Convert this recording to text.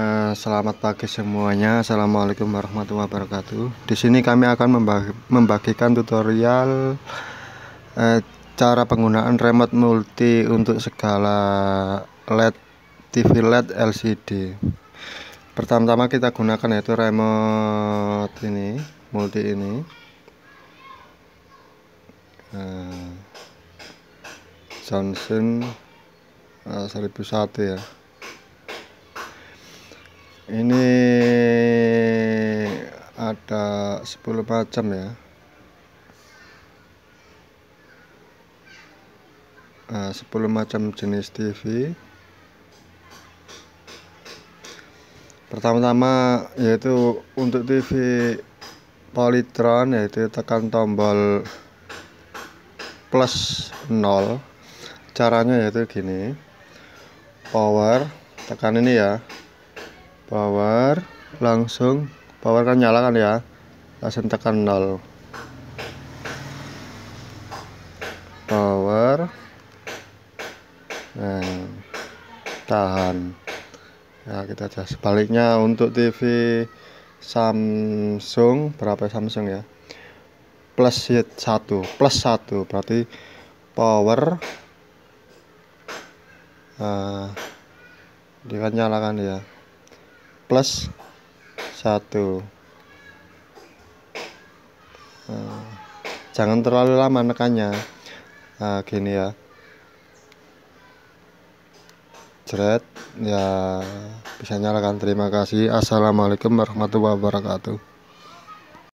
Eh, selamat pagi semuanya. Assalamualaikum warahmatullahi wabarakatuh. Di sini kami akan membagikan tutorial eh, cara penggunaan remote multi untuk segala LED TV LED LCD. Pertama-tama kita gunakan yaitu remote ini, multi ini. Eh, Johnson eh, 1001 ya ini ada 10 macam ya nah, 10 macam jenis TV pertama-tama yaitu untuk TV polytron yaitu tekan tombol plus 0 caranya yaitu gini power tekan ini ya power langsung power kan nyala kan ya langsung tekan 0 power nah tahan ya kita aja sebaliknya untuk TV Samsung berapa ya Samsung ya plus 1 plus 1 berarti power uh, dia kan nyalakan ya plus 1 nah, eh, jangan terlalu lama nekannya nah, gini ya jeret ya bisa nyalakan terima kasih assalamualaikum warahmatullahi wabarakatuh